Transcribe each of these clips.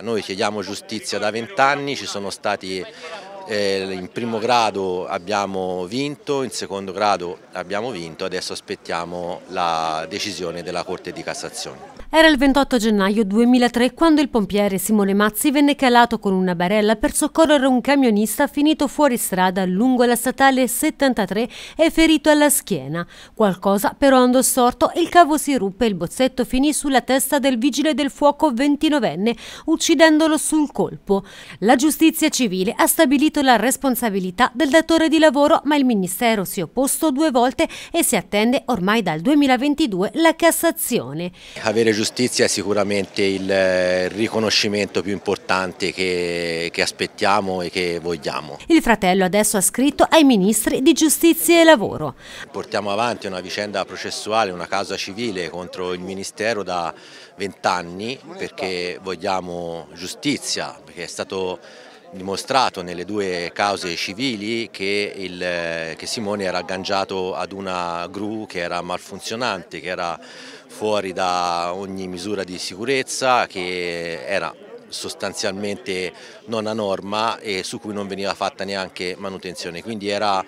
Noi chiediamo giustizia da vent'anni, ci sono stati eh, in primo grado abbiamo vinto, in secondo grado abbiamo vinto, adesso aspettiamo la decisione della Corte di Cassazione. Era il 28 gennaio 2003 quando il pompiere Simone Mazzi venne calato con una barella per soccorrere un camionista finito fuori strada lungo la statale 73 e ferito alla schiena. Qualcosa però andò storto, il cavo si ruppe e il bozzetto finì sulla testa del vigile del fuoco 29enne, uccidendolo sul colpo. La giustizia civile ha stabilito subito la responsabilità del datore di lavoro, ma il Ministero si è opposto due volte e si attende ormai dal 2022 la Cassazione. Avere giustizia è sicuramente il eh, riconoscimento più importante che, che aspettiamo e che vogliamo. Il fratello adesso ha scritto ai Ministri di Giustizia e Lavoro. Portiamo avanti una vicenda processuale, una causa civile contro il Ministero da vent'anni perché vogliamo giustizia, perché è stato dimostrato nelle due cause civili che, il, che, Simone era agganciato ad una gru che era malfunzionante, che era fuori da ogni misura di sicurezza, che era sostanzialmente non a norma e su cui non veniva fatta neanche manutenzione, quindi era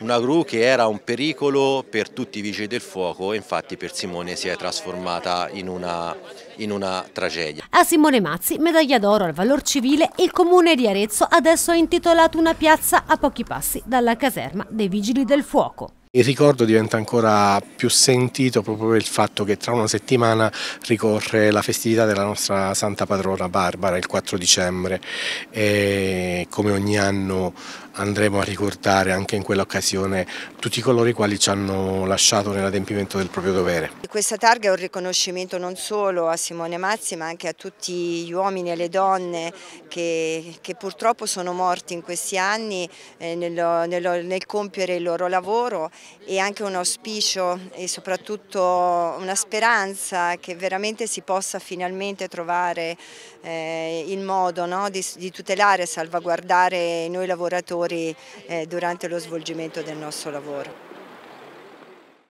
una gru che era un pericolo per tutti i vigili del fuoco e infatti per Simone si è trasformata in una, in una tragedia. A Simone Mazzi, medaglia d'oro al valor civile, il comune di Arezzo adesso ha intitolato una piazza a pochi passi dalla caserma dei vigili del fuoco. Il ricordo diventa ancora più sentito proprio per il fatto che tra una settimana ricorre la festività della nostra Santa Padrona Barbara il 4 dicembre e come ogni anno andremo a ricordare anche in quell'occasione tutti coloro i quali ci hanno lasciato nell'adempimento del proprio dovere. Questa targa è un riconoscimento non solo a Simone Mazzi ma anche a tutti gli uomini e le donne che, che purtroppo sono morti in questi anni eh, nel, nel, nel compiere il loro lavoro e anche un auspicio e soprattutto una speranza che veramente si possa finalmente trovare eh, il modo no, di, di tutelare e salvaguardare noi lavoratori errori eh, durante lo svolgimento del nostro lavoro.